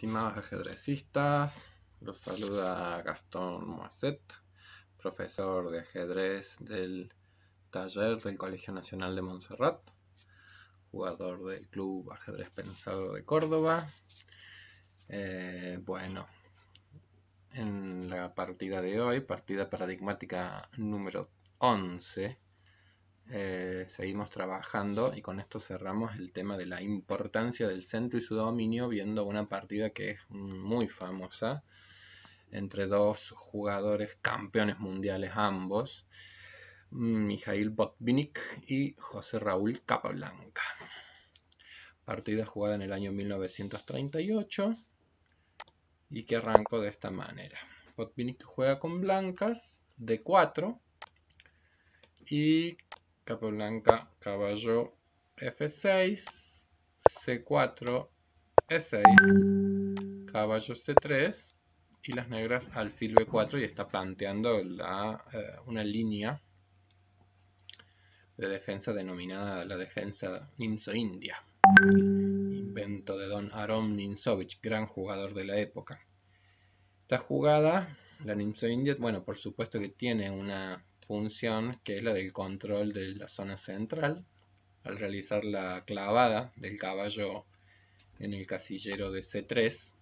Estimados ajedrecistas, los saluda Gastón Moisset, profesor de ajedrez del taller del Colegio Nacional de Montserrat, jugador del Club Ajedrez Pensado de Córdoba. Eh, bueno, en la partida de hoy, partida paradigmática número 11, eh, seguimos trabajando y con esto cerramos el tema de la importancia del centro y su dominio viendo una partida que es muy famosa entre dos jugadores campeones mundiales ambos, mm, Mijail Botvinnik y José Raúl Capablanca. Partida jugada en el año 1938 y que arrancó de esta manera. Botvinnik juega con blancas de 4 y blanca, caballo F6, C4, E6, caballo C3 y las negras alfil B4 y está planteando eh, una línea de defensa denominada la defensa Nimzo-India. Invento de don Arom Nimzovich, gran jugador de la época. Esta jugada, la Nimzo-India, bueno, por supuesto que tiene una función que es la del control de la zona central al realizar la clavada del caballo en el casillero de C3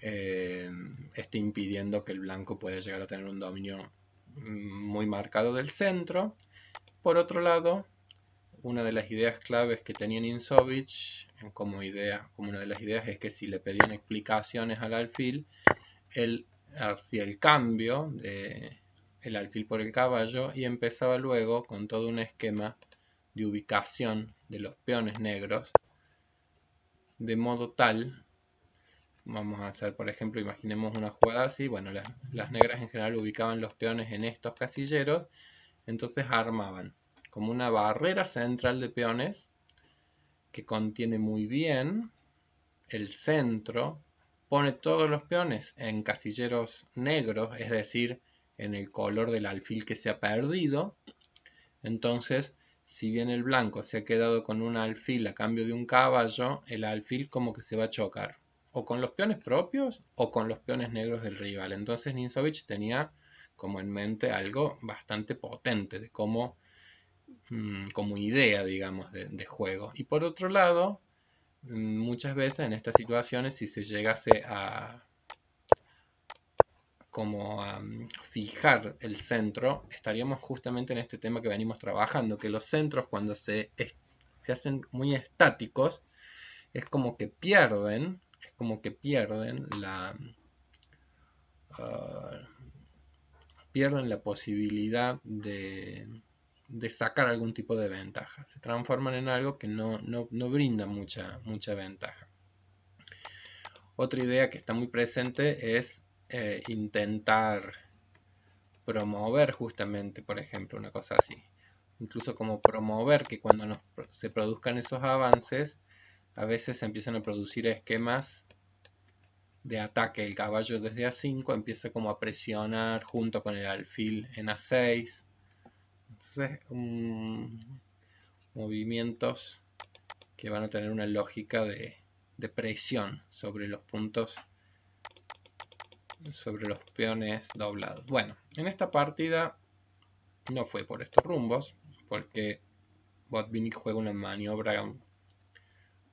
eh, está impidiendo que el blanco pueda llegar a tener un dominio mm, muy marcado del centro por otro lado una de las ideas claves que tenía Insovich como idea, como una de las ideas es que si le pedían explicaciones al alfil, él hacía el cambio de, el alfil por el caballo y empezaba luego con todo un esquema de ubicación de los peones negros, de modo tal, vamos a hacer por ejemplo, imaginemos una jugada así, bueno, las, negras en general ubicaban los peones en estos casilleros, entonces armaban como una barrera central de peones que contiene muy bien el centro, pone todos los peones en casilleros negros, es decir, en el color del alfil que se ha perdido. Entonces, si bien el blanco se ha quedado con un alfil a cambio de un caballo, el alfil como que se va a chocar o con los peones propios o con los peones negros del rival. Entonces Ninsovich tenía como en mente algo bastante potente de cómo mm, como idea, digamos, de, juego. Y por otro lado, mm, muchas veces en estas situaciones, si se llegase a, como a fijar el centro, estaríamos justamente en este tema que venimos trabajando, que los centros cuando se, hacen muy estáticos, es como que pierden, es como que pierden la... Ah, pierden la posibilidad de, sacar algún tipo de ventaja. Se transforman en algo que no, brinda mucha, mucha ventaja. Otra idea que está muy presente es eh, intentar promover justamente, por ejemplo, una cosa así. Incluso como promover que cuando se produzcan esos avances, a veces se empiezan a producir esquemas de ataque. El caballo desde A5 empieza como a presionar junto con el alfil en A6. Entonces, movimientos que van a tener una lógica de, de presión sobre los puntos sobre los peones doblados. Bueno, en esta partida no fue por estos rumbos, porque Botvinnik juega una maniobra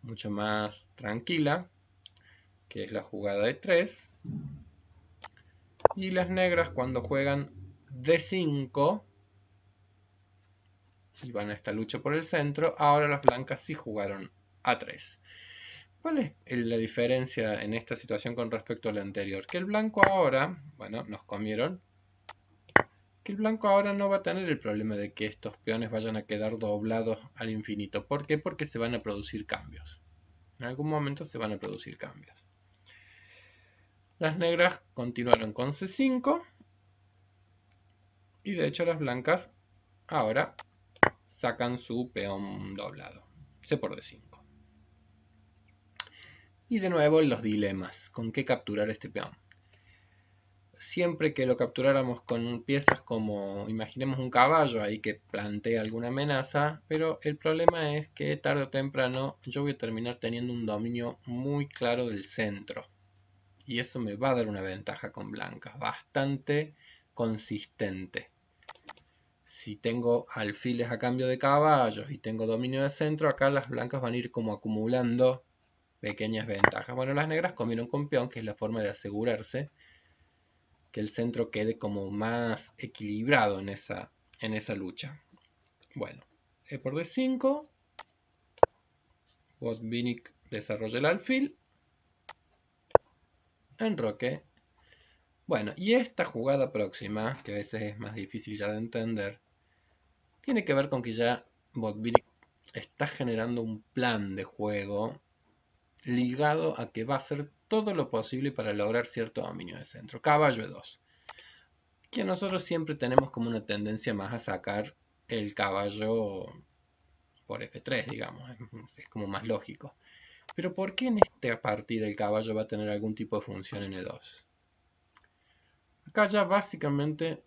mucho más tranquila, que es la jugada de 3. Y las negras cuando juegan D5 y van a esta lucha por el centro, ahora las blancas sí jugaron A3. ¿Cuál es la diferencia en esta situación con respecto a la anterior? Que el blanco ahora, bueno, nos comieron, que el blanco ahora no va a tener el problema de que estos peones vayan a quedar doblados al infinito. ¿Por qué? Porque se van a producir cambios. En algún momento se van a producir cambios. Las negras continuaron con C5 y de hecho las blancas ahora sacan su peón doblado. C por D5. Y de nuevo los dilemas, con qué capturar este peón. Siempre que lo capturáramos con piezas como, imaginemos un caballo ahí que plantea alguna amenaza, pero el problema es que tarde o temprano yo voy a terminar teniendo un dominio muy claro del centro. Y eso me va a dar una ventaja con blancas, bastante consistente si tengo alfiles a cambio de caballos y tengo dominio de centro, acá las blancas van a ir como acumulando pequeñas ventajas. Bueno, las negras comieron con peón, que es la forma de asegurarse que el centro quede como más equilibrado en esa, en esa lucha. Bueno, e por D5, Botvinnik desarrolla el alfil, enroque. Bueno, y esta jugada próxima, que a veces es más difícil ya de entender, tiene que ver con que ya Botvinnik está generando un plan de juego ligado a que va a hacer todo lo posible para lograr cierto dominio de centro. Caballo e 2. Que nosotros siempre tenemos como una tendencia más a sacar el caballo por F3, digamos. Es como más lógico. Pero ¿por qué en esta partida el caballo va a tener algún tipo de función en E2? Acá ya básicamente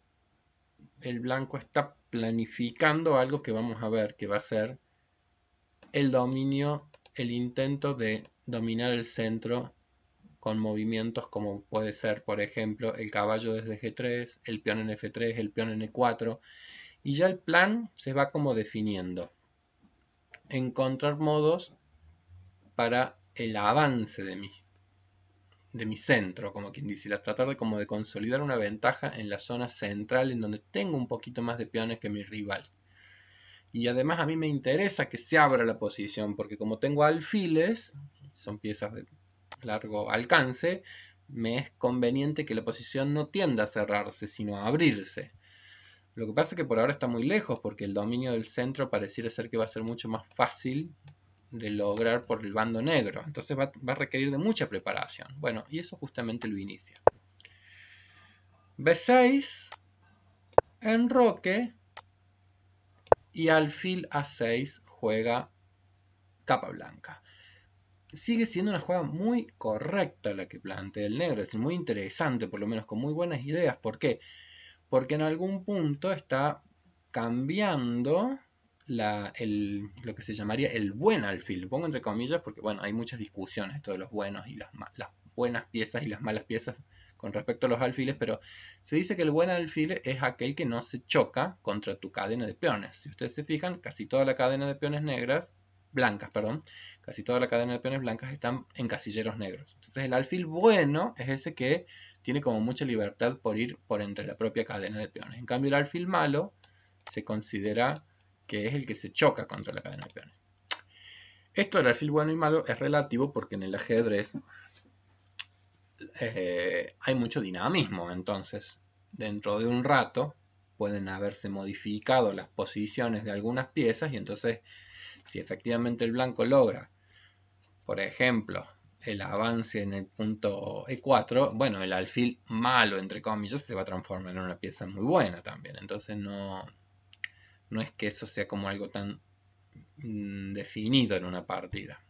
el blanco está planificando algo que vamos a ver que va a ser el dominio, el intento de dominar el centro con movimientos como puede ser, por ejemplo, el caballo desde G3, el peón en F3, el peón en E4, y ya el plan se va como definiendo. Encontrar modos para el avance de mi, de mi centro, como quien dice, tratar de, como de consolidar una ventaja en la zona central en donde tengo un poquito más de peones que mi rival. Y además a mí me interesa que se abra la posición, porque como tengo alfiles, son piezas de largo alcance, me es conveniente que la posición no tienda a cerrarse, sino a abrirse. Lo que pasa es que por ahora está muy lejos, porque el dominio del centro pareciera ser que va a ser mucho más fácil de lograr por el bando negro. Entonces va, a requerir de mucha preparación. Bueno, y eso justamente lo inicia. B6, enroque, y alfil A6 juega capa blanca sigue siendo una jugada muy correcta la que plantea el negro, es muy interesante, por lo menos con muy buenas ideas. ¿Por qué? Porque en algún punto está cambiando lo que se llamaría el buen alfil. pongo entre comillas porque, bueno, hay muchas discusiones esto de los buenos y las, las buenas piezas y las malas piezas con respecto a los alfiles, pero se dice que el buen alfil es aquel que no se choca contra tu cadena de peones. Si ustedes se fijan, casi toda la cadena de peones negras blancas, perdón, casi toda la cadena de peones blancas están en casilleros negros. Entonces el alfil bueno es ese que tiene como mucha libertad por ir por entre la propia cadena de peones. En cambio el alfil malo se considera que es el que se choca contra la cadena de peones. Esto del alfil bueno y malo es relativo porque en el ajedrez eh, hay mucho dinamismo, entonces dentro de un rato pueden haberse modificado las posiciones de algunas piezas y entonces si efectivamente el blanco logra, por ejemplo, el avance en el punto E4, bueno, el alfil malo, entre comillas, se va a transformar en una pieza muy buena también. Entonces no, no es que eso sea como algo tan mm, definido en una partida.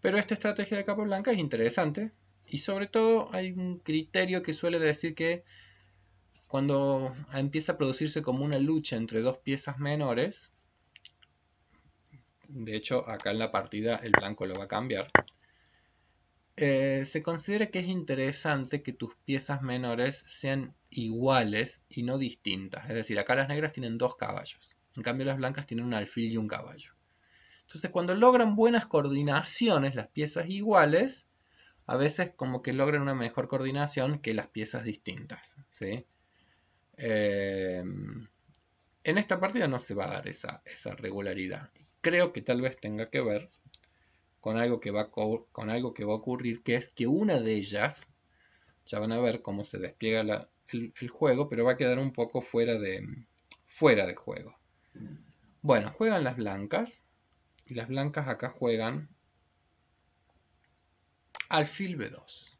Pero esta estrategia de capa blanca es interesante y sobre todo hay un criterio que suele decir que cuando empieza a producirse como una lucha entre dos piezas menores, de hecho acá en la partida el blanco lo va a cambiar, eh, se considera que es interesante que tus piezas menores sean iguales y no distintas. Es decir, acá las negras tienen dos caballos, en cambio las blancas tienen un alfil y un caballo. Entonces cuando logran buenas coordinaciones las piezas iguales, a veces como que logran una mejor coordinación que las piezas distintas. ¿sí? Em, en esta partida no se va a dar esa, regularidad. Creo que tal vez tenga que ver con algo, que va a ocurrir, que es que una de ellas, ya van a ver cómo se despliega el, juego, pero va a quedar un poco fuera de, juego. Bueno, juegan las blancas, y las blancas acá juegan alfil B2.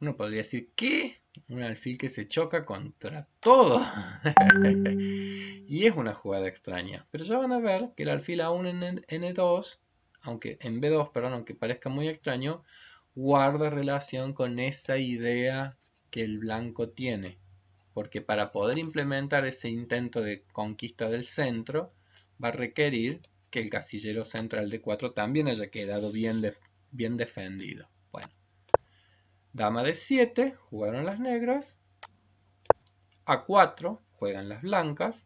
Uno podría decir, que un alfil que se choca contra todo. y es una jugada extraña. Pero ya van a ver que el alfil aún en 2 aunque en B2, aunque parezca muy extraño, guarda relación con esa idea que el blanco tiene. Porque para poder implementar ese intento de conquista del centro, va a requerir que el casillero central de 4 también haya quedado bien defendido. Dama de 7, jugaron las negras. A4, juegan las blancas.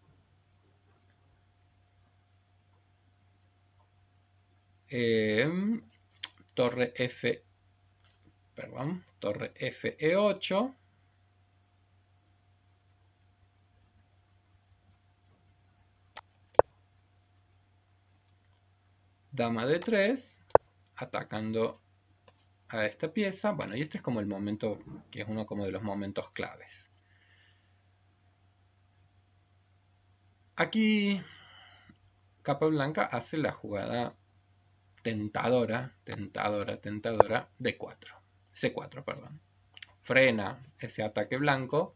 Eh, torre F, perdón, torre F E8. Dama de 3, atacando a esta pieza. Bueno, y este es como el momento, que es uno como de los momentos claves. Aquí Capa Blanca hace la jugada tentadora, tentadora, tentadora de 4. C4, perdón. Frena ese ataque blanco.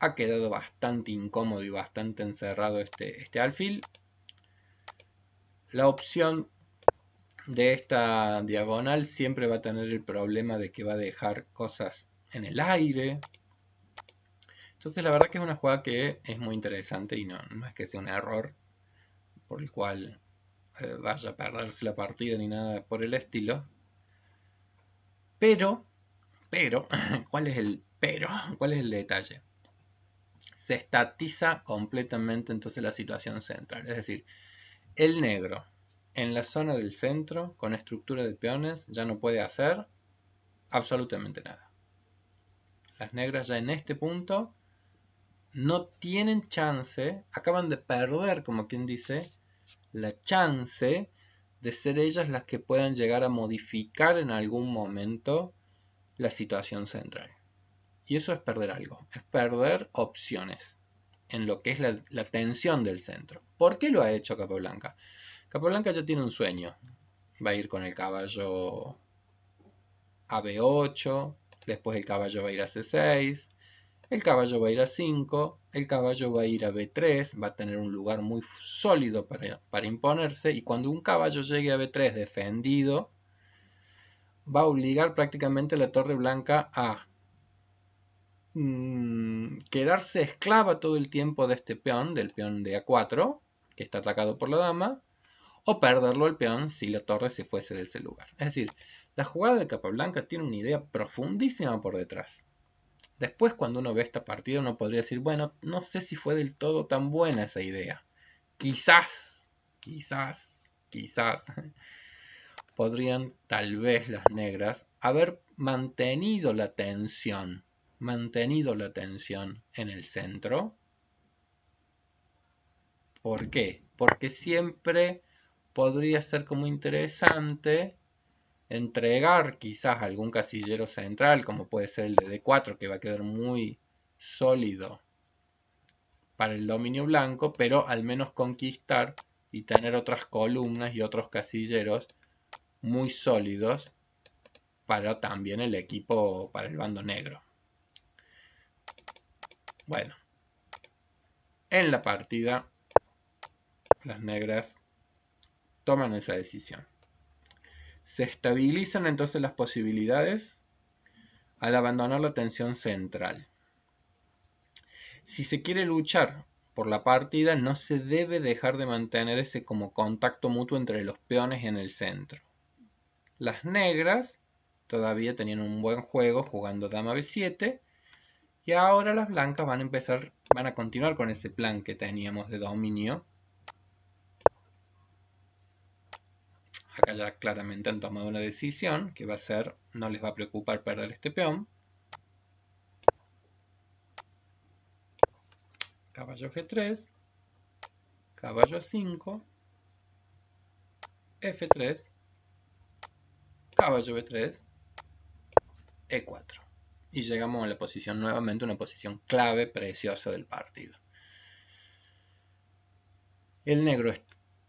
Ha quedado bastante incómodo y bastante encerrado este, este alfil. La opción de esta diagonal siempre va a tener el problema de que va a dejar cosas en el aire. Entonces la verdad que es una jugada que es muy interesante y no, es que sea un error por el cual eh, vaya a perderse la partida ni nada por el estilo. Pero, pero, ¿cuál es el pero? ¿Cuál es el detalle? Se estatiza completamente entonces la situación central. Es decir, el negro en la zona del centro, con estructura de peones, ya no puede hacer absolutamente nada. Las negras ya en este punto no tienen chance, acaban de perder, como quien dice, la chance de ser ellas las que puedan llegar a modificar en algún momento la situación central. Y eso es perder algo, es perder opciones en lo que es la, tensión del centro. ¿Por qué lo ha hecho Capablanca? Blanca ya tiene un sueño. Va a ir con el caballo a B8, después el caballo va a ir a C6, el caballo va a ir a 5, el caballo va a ir a B3, va a tener un lugar muy sólido para, imponerse y cuando un caballo llegue a B3 defendido, va a obligar prácticamente a la torre blanca a mm, quedarse esclava todo el tiempo de este peón, del peón de A4, que está atacado por la dama, o perderlo el peón si la torre se fuese de ese lugar. Es decir, la jugada de Capablanca tiene una idea profundísima por detrás. Después cuando uno ve esta partida uno podría decir, bueno, no sé si fue del todo tan buena esa idea. Quizás, quizás, quizás podrían tal vez las negras haber mantenido la tensión, mantenido la tensión en el centro. ¿Por qué? Porque siempre podría ser como interesante entregar quizás algún casillero central, como puede ser el de D4, que va a quedar muy sólido para el dominio blanco, pero al menos conquistar y tener otras columnas y otros casilleros muy sólidos para también el equipo, para el bando negro. Bueno, en la partida las negras toman esa decisión. Se estabilizan entonces las posibilidades al abandonar la tensión central. Si se quiere luchar por la partida, no se debe dejar de mantener ese como contacto mutuo entre los peones en el centro. Las negras todavía tenían un buen juego jugando dama b7 y ahora las blancas van a empezar, van a continuar con ese plan que teníamos de dominio acá ya claramente han tomado una decisión que va a ser, no les va a preocupar perder este peón. Caballo G3, caballo A5, F3, caballo B3, E4. Y llegamos a la posición nuevamente, una posición clave, preciosa del partido. El negro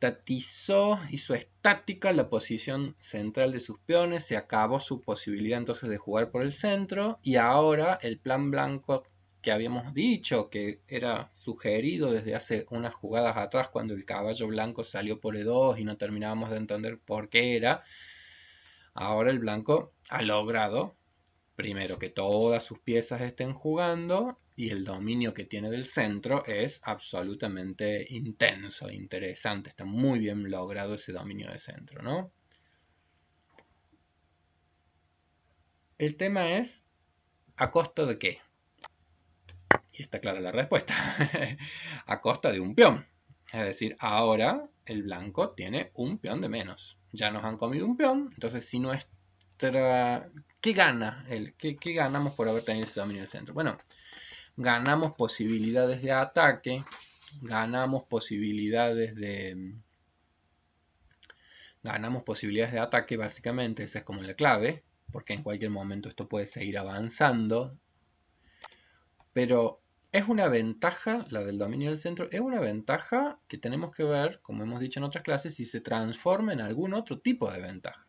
estatizó, hizo estática la posición central de sus peones, se acabó su posibilidad entonces de jugar por el centro y ahora el plan blanco que habíamos dicho que era sugerido desde hace unas jugadas atrás cuando el caballo blanco salió por E2 y no terminábamos de entender por qué era, ahora el blanco ha logrado primero que todas sus piezas estén jugando y el dominio que tiene del centro es absolutamente intenso, interesante, está muy bien logrado ese dominio de centro, ¿no? El tema es, ¿a costa de qué? Y está clara la respuesta, a costa de un peón. Es decir, ahora el blanco tiene un peón de menos. Ya nos han comido un peón, entonces si nuestra... ¿Qué gana? El, ¿qué, ganamos por haber tenido ese dominio del centro? Bueno, ganamos posibilidades de ataque, ganamos posibilidades de... Mm, ganamos posibilidades de ataque básicamente, esa es como la clave, porque en cualquier momento esto puede seguir avanzando. Pero es una ventaja, la del dominio del centro, es una ventaja que tenemos que ver, como hemos dicho en otras clases, si se transforma en algún otro tipo de ventaja.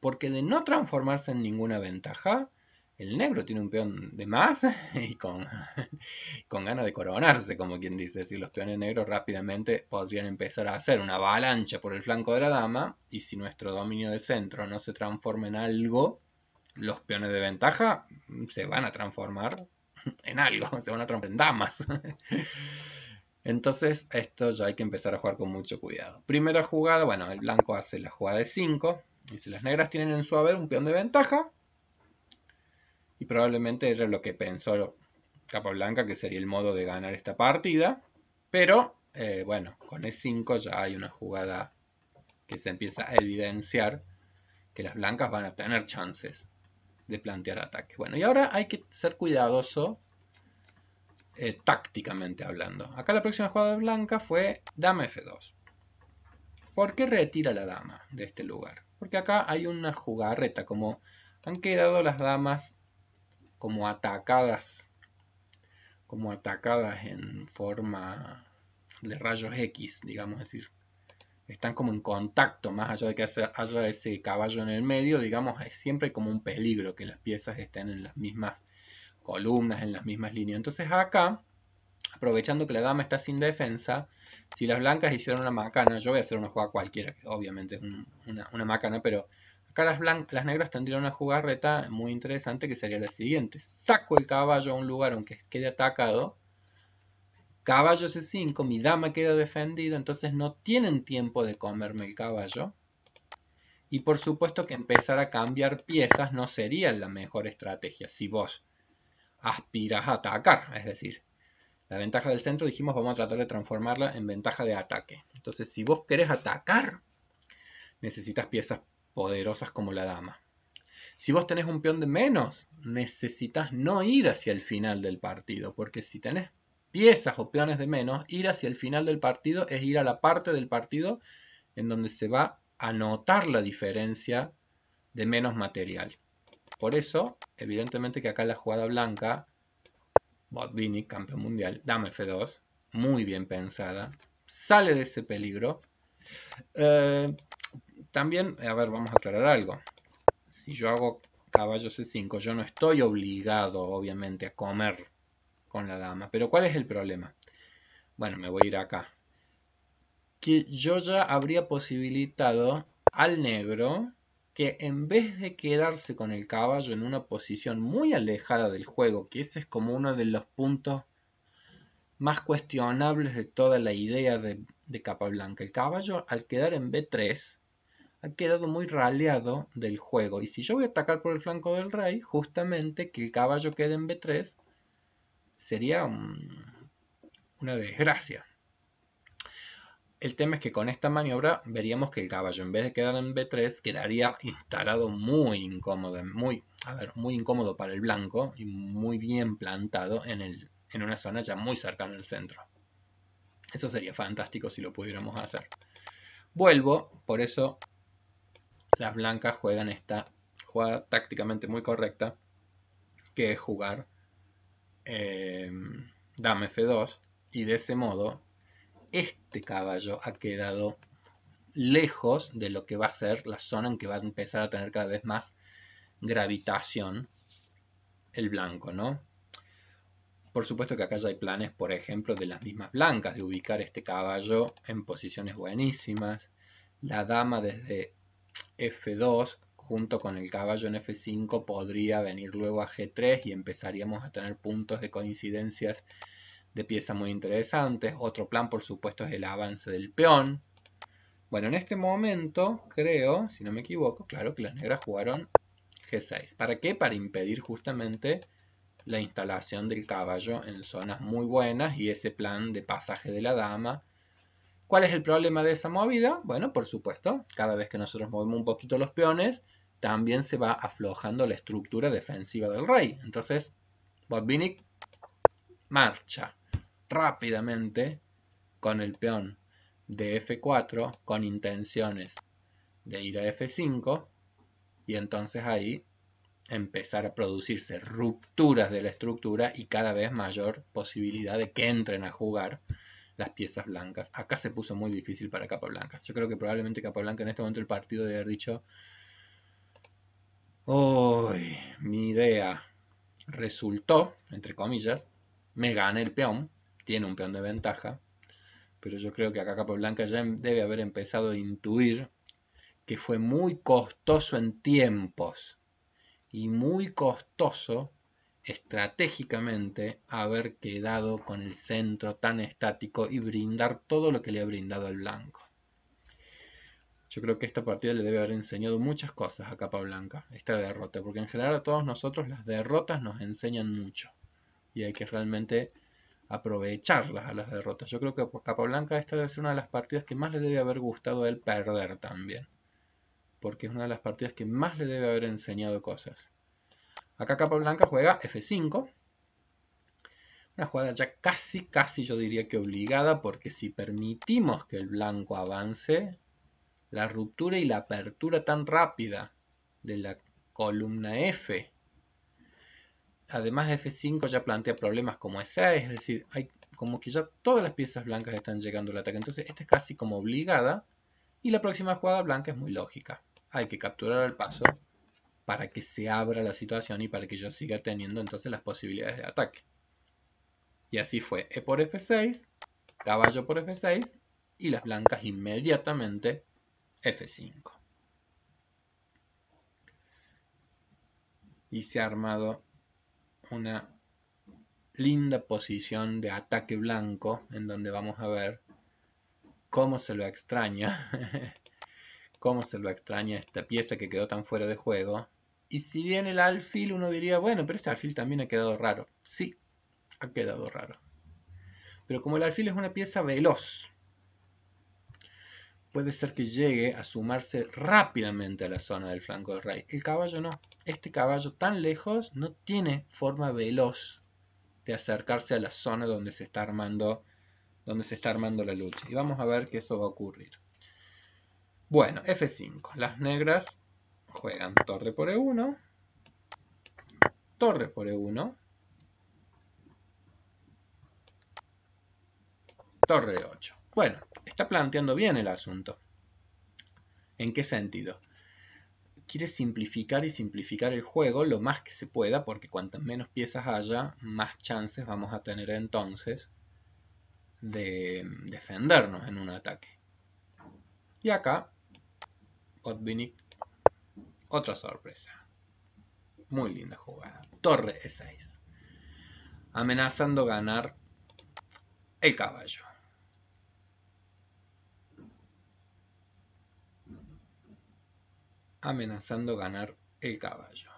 Porque de no transformarse en ninguna ventaja, el negro tiene un peón de más y con, con ganas de coronarse, como quien dice. Si los peones negros rápidamente podrían empezar a hacer una avalancha por el flanco de la dama y si nuestro dominio del centro no se transforma en algo, los peones de ventaja mm, se van a transformar en algo, se van a transformar en damas. Entonces esto ya hay que empezar a jugar con mucho cuidado. Primera jugada, bueno, el blanco hace la jugada de 5 y si las negras tienen en su haber un peón de ventaja, y probablemente era lo que pensó Blanca que sería el modo de ganar esta partida. Pero eh, bueno, con E5 ya hay una jugada que se empieza a evidenciar que las blancas van a tener chances de plantear ataques. Bueno, y ahora hay que ser cuidadoso eh, tácticamente hablando. Acá la próxima jugada blanca fue dama F2. ¿Por qué retira la dama de este lugar? Porque acá hay una jugarreta, como han quedado las damas como atacadas, como atacadas en forma de rayos X, digamos decir. Están como en contacto, más allá de que haya ese caballo en el medio, digamos, es siempre como un peligro que las piezas estén en las mismas columnas, en las mismas líneas. Entonces acá, aprovechando que la dama está sin defensa, si las blancas hicieran una macana, yo voy a hacer una jugada cualquiera, que obviamente es una macana, pero las negras tendrían una jugarreta muy interesante que sería la siguiente. Saco el caballo a un lugar aunque quede atacado. Caballo C5, mi dama queda defendida, entonces no tienen tiempo de comerme el caballo. Y por supuesto que empezar a cambiar piezas no sería la mejor estrategia si vos aspiras a atacar. Es decir, la ventaja del centro dijimos vamos a tratar de transformarla en ventaja de ataque. Entonces si vos querés atacar, necesitas piezas poderosas como la dama. Si vos tenés un peón de menos, necesitas no ir hacia el final del partido, porque si tenés piezas o peones de menos, ir hacia el final del partido es ir a la parte del partido en donde se va a notar la diferencia de menos material. Por eso, evidentemente que acá la jugada blanca, Botvinnik campeón mundial, dame F2, muy bien pensada, sale de ese peligro. Eh, también, a ver, vamos a aclarar algo. Si yo hago caballo C5, yo no estoy obligado, obviamente, a comer con la dama. Pero ¿cuál es el problema? Bueno, me voy a ir acá. Que yo ya habría posibilitado al negro que en vez de quedarse con el caballo en una posición muy alejada del juego, que ese es como uno de los puntos más cuestionables de toda la idea de, capa blanca. el caballo al quedar en B3 ha quedado muy raleado del juego. Y si yo voy a atacar por el flanco del rey, justamente que el caballo quede en B3 sería una desgracia. El tema es que con esta maniobra veríamos que el caballo en vez de quedar en B3 quedaría instalado muy incómodo, muy, muy incómodo para el blanco y muy bien plantado en, el, en una zona ya muy cercana al centro. Eso sería fantástico si lo pudiéramos hacer. Vuelvo, por eso las blancas juegan esta jugada tácticamente muy correcta, que es jugar eh, em, dama F2, y de ese modo este caballo ha quedado lejos de lo que va a ser la zona en que va a empezar a tener cada vez más gravitación el blanco, ¿no? Por supuesto que acá ya hay planes, por ejemplo, de las mismas blancas, de ubicar este caballo en posiciones buenísimas, la dama desde F2 junto con el caballo en F5 podría venir luego a G3 y empezaríamos a tener puntos de coincidencias de pieza muy interesantes. Otro plan, por supuesto, es el avance del peón. Bueno, en este momento, creo, si no me equivoco, claro que las negras jugaron G6. ¿Para qué? Para impedir justamente la instalación del caballo en zonas muy buenas y ese plan de pasaje de la dama ¿Cuál es el problema de esa movida? Bueno, por supuesto, cada vez que nosotros movemos un poquito los peones, también se va aflojando la estructura defensiva del rey. Entonces, Botvinnik marcha rápidamente con el peón de F4 con intenciones de ir a F5 y entonces ahí empezar a producirse rupturas de la estructura y cada vez mayor posibilidad de que entren a jugar las piezas blancas. Acá se puso muy difícil para capa blanca. Yo creo que probablemente capa blanca en este momento el partido debe haber dicho, oh, mi idea resultó, entre comillas, me gané el peón, tiene un peón de ventaja, pero yo creo que acá blanca ya em, debe haber empezado a intuir que fue muy costoso en tiempos y muy costoso estratégicamente haber quedado con el centro tan estático y brindar todo lo que le ha brindado al blanco. Yo creo que esta partida le debe haber enseñado muchas cosas a Capa Blanca, esta derrota, porque en general a todos nosotros las derrotas nos enseñan mucho y hay que realmente aprovecharlas a las derrotas. Yo creo que Capa Blanca esta debe ser una de las partidas que más le debe haber gustado el perder también, porque es una de las partidas que más le debe haber enseñado cosas. Acá capa blanca juega F5. Una jugada ya casi, casi yo diría que obligada, porque si permitimos que el blanco avance, la ruptura y la apertura tan rápida de la columna F, además F5 ya plantea problemas como ese, 6 es decir, hay como que ya todas las piezas blancas están llegando al ataque, entonces esta es casi como obligada, y la próxima jugada blanca es muy lógica, hay que capturar el paso para que se abra la situación y para que yo siga teniendo entonces las posibilidades de ataque. Y así fue E por F6, caballo por F6 y las blancas inmediatamente F5. Y se ha armado una linda posición de ataque blanco en donde vamos a ver cómo se lo extraña, cómo se lo extraña esta pieza que quedó tan fuera de juego y si bien el alfil uno diría, bueno, pero este alfil también ha quedado raro. Sí, ha quedado raro. Pero como el alfil es una pieza veloz, puede ser que llegue a sumarse rápidamente a la zona del flanco del rey. El caballo no. Este caballo tan lejos no tiene forma veloz de acercarse a la zona donde se está armando, donde se está armando la lucha. Y vamos a ver que eso va a ocurrir. Bueno, F5. Las negras Juegan torre por E1. Torre por E1. Torre E8. Bueno, está planteando bien el asunto. ¿En qué sentido? Quiere simplificar y simplificar el juego lo más que se pueda, porque cuantas menos piezas haya, más chances vamos a tener entonces de defendernos en un ataque. Y acá, Botvinnik otra sorpresa. Muy linda jugada. Torre E6. Amenazando ganar el caballo. Amenazando ganar el caballo.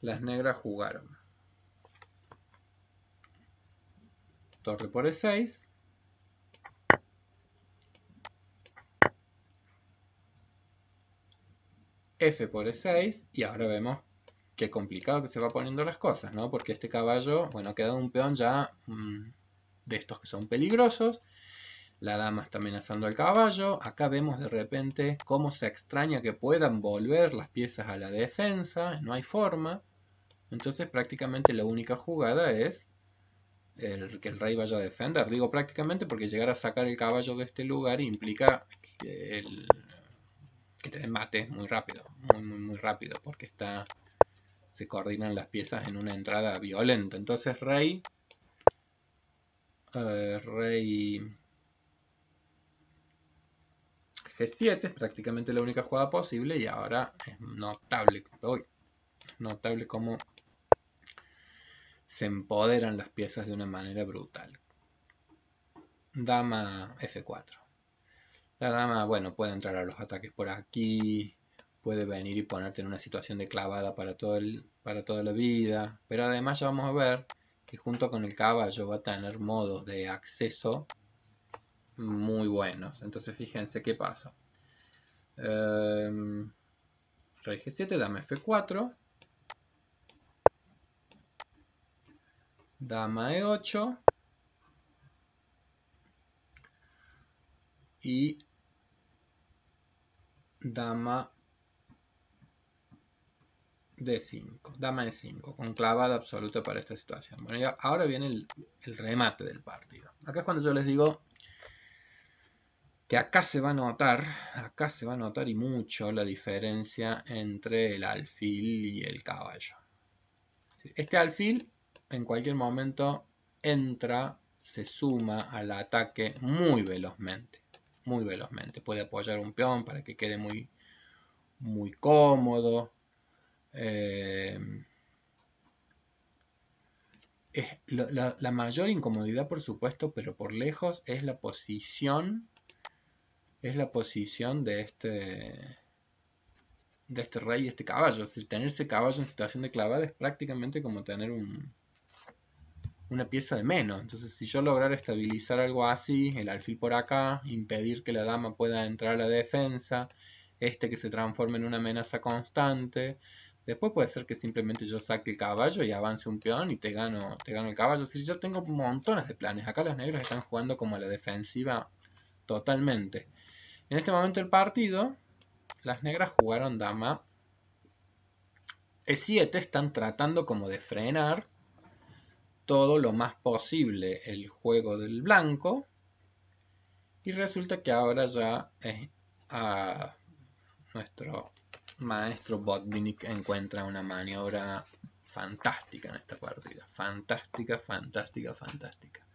Las negras jugaron. Torre por E6 f por e6 y ahora vemos qué complicado que se va poniendo las cosas, ¿no? Porque este caballo, bueno, ha quedado un peón ya mm, de estos que son peligrosos. La dama está amenazando al caballo. Acá vemos de repente cómo se extraña que puedan volver las piezas a la defensa. No hay forma. Entonces prácticamente la única jugada es el, que el rey vaya a defender. Digo prácticamente porque llegar a sacar el caballo de este lugar implica el, que te mate muy rápido, muy, muy, muy rápido, porque está se coordinan las piezas en una entrada violenta. Entonces rey, rey G7 es prácticamente la única jugada posible y ahora es notable, estoy notable cómo se empoderan las piezas de una manera brutal. Dama F4. La dama, bueno, puede entrar a los ataques por aquí, puede venir y ponerte en una situación de clavada para, para toda la vida, pero además ya vamos a ver que junto con el caballo va a tener modos de acceso muy buenos. Entonces fíjense qué pasa. Em, rey G7, dama F4. Dama E8. y dama de 5, dama de 5, con clavada absoluta para esta situación. Bueno, ahora viene el, el, remate del partido. Acá es cuando yo les digo que acá se va a notar, acá se va a notar y mucho la diferencia entre el alfil y el caballo. Este alfil en cualquier momento entra, se suma al ataque muy velozmente muy velozmente. Puede apoyar un peón para que quede muy, muy cómodo. Eh, es, la, mayor incomodidad, por supuesto, pero por lejos, es la posición. Es la posición de este de este rey y este caballo. si tener ese caballo en situación de clavada es prácticamente como tener un, una pieza de menos. Entonces, si yo lograr estabilizar algo así, el alfil por acá, impedir que la dama pueda entrar a la defensa, este que se transforme en una amenaza constante. Después puede ser que simplemente yo saque el caballo y avance un peón y te gano, te gano el caballo. Si yo tengo montones de planes. Acá los negros están jugando como a la defensiva totalmente. En este momento del partido, las negras jugaron dama E7, están tratando como de frenar todo lo más posible el juego del blanco. Y resulta que ahora ya ah, nuestro maestro Botvinnik encuentra una maniobra fantástica en esta partida. Fantástica, fantástica, fantástica.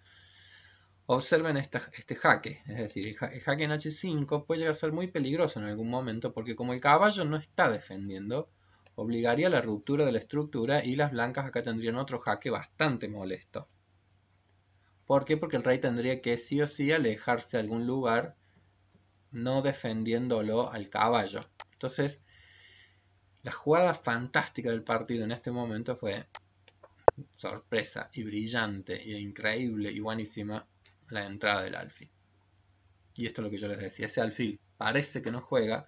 Observen este jaque, es decir, el, el, jaque en H5 puede llegar a ser muy peligroso en algún momento porque como el caballo no está defendiendo, obligaría la ruptura de la estructura y las blancas acá tendrían otro jaque bastante molesto. ¿Por qué? Porque el rey tendría que sí o sí alejarse a algún lugar no defendiéndolo al caballo. Entonces, la jugada fantástica del partido en este momento fue sorpresa y brillante y e increíble y buenísima la entrada del alfil. Y esto es lo que yo les decía, ese alfil parece que no juega,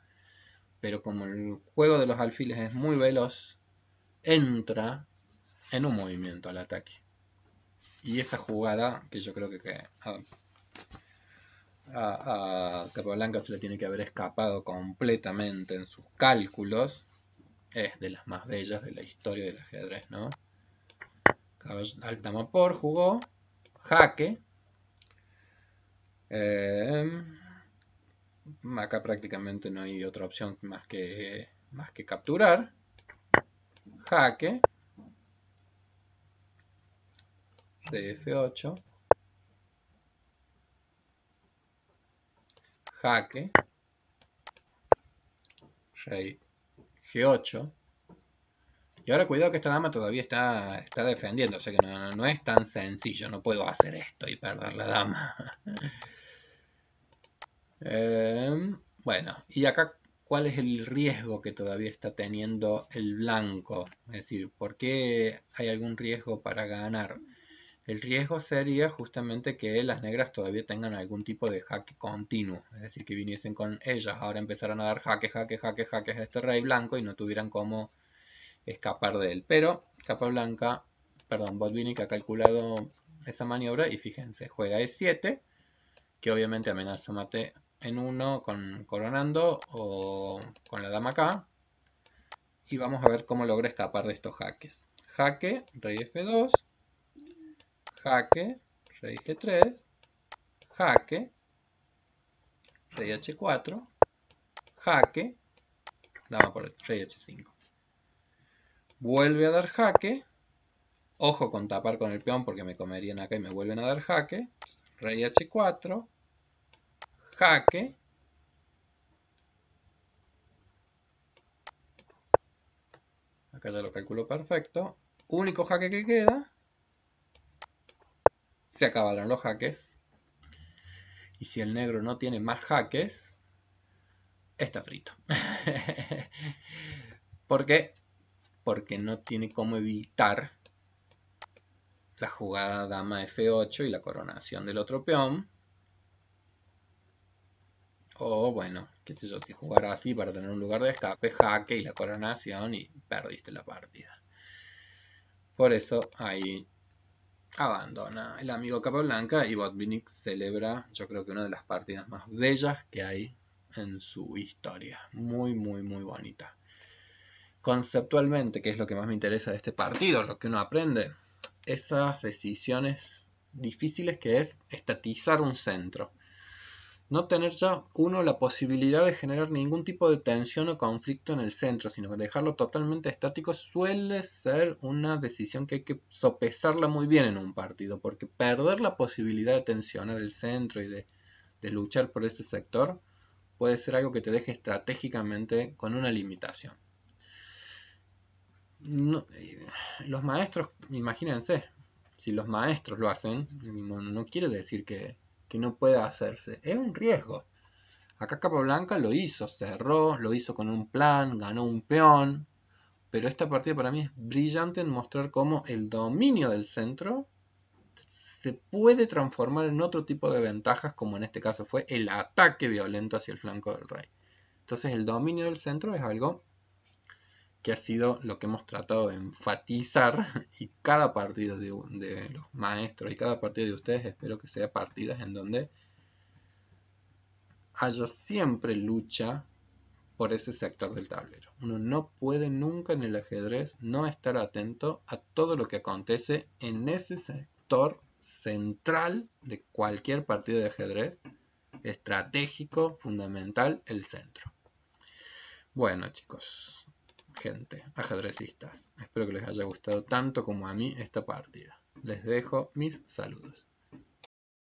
pero como el juego de los alfiles es muy veloz, entra en un movimiento al ataque. Y esa jugada, que yo creo que, que a, Capablanca se le tiene que haber escapado completamente en sus cálculos, es de las más bellas de la historia del ajedrez, ¿no? por jugó jaque. Eh, acá prácticamente no hay otra opción más que, más que capturar. Jaque. f 8 Jaque. Rey G8. Y ahora cuidado que esta dama todavía está, está defendiendo, o sea que no, no es tan sencillo, no puedo hacer esto y perder la dama. Em, bueno, y acá, ¿cuál es el riesgo que todavía está teniendo el blanco? Es decir, ¿por qué hay algún riesgo para ganar? El riesgo sería justamente que las negras todavía tengan algún tipo de jaque continuo, es decir, que viniesen con ellas, ahora empezaran a dar jaque, jaque, jaque, jaque a este rey blanco y no tuvieran cómo escapar de él. Pero capa blanca, perdón, Botvinnik ha calculado esa maniobra y fíjense, juega E7, que obviamente amenaza mate en uno con coronando o con la dama acá. Y vamos a ver cómo logra escapar de estos jaques. Jaque, rey F2. Jaque, rey G3. Jaque, rey H4. Jaque, dama por el rey H5. Vuelve a dar jaque. Ojo con tapar con el peón porque me comerían acá y me vuelven a dar jaque. Rey H4 jaque. Acá ya lo calculo perfecto. Único jaque que queda. Se acabaron los jaques. Y si el negro no tiene más jaques, está frito. ¿Por qué? Porque no tiene cómo evitar la jugada dama f8 y la coronación del otro peón. O bueno, qué sé yo, si jugar así para tener un lugar de escape, jaque y la coronación y perdiste la partida. Por eso ahí abandona el amigo Blanca y Botvinnik celebra, yo creo que una de las partidas más bellas que hay en su historia. Muy, muy, muy bonita. Conceptualmente, ¿qué es lo que más me interesa de este partido, lo que uno aprende, esas decisiones difíciles que es estatizar un centro no tener ya uno la posibilidad de generar ningún tipo de tensión o conflicto en el centro, sino dejarlo totalmente estático suele ser una decisión que hay que sopesarla muy bien en un partido, porque perder la posibilidad de tensionar el centro y de, luchar por ese sector puede ser algo que te deje estratégicamente con una limitación. Eh, los maestros, imagínense, si los maestros lo hacen, no, no quiere decir que, que no pueda hacerse. Es un riesgo. Acá Blanca lo hizo, cerró, lo hizo con un plan, ganó un peón. Pero esta partida para mí es brillante en mostrar cómo el dominio del centro se puede transformar en otro tipo de ventajas, como en este caso fue el ataque violento hacia el flanco del rey. Entonces el dominio del centro es algo que ha sido lo que hemos tratado de enfatizar y cada partida de, los maestros y cada partida de ustedes espero que sea partidas en donde haya siempre lucha por ese sector del tablero. Uno no puede nunca en el ajedrez no estar atento a todo lo que acontece en ese sector central de cualquier partido de ajedrez, estratégico, fundamental, el centro. Bueno chicos, gente, ajedrecistas. Espero que les haya gustado tanto como a mí esta partida. Les dejo mis saludos.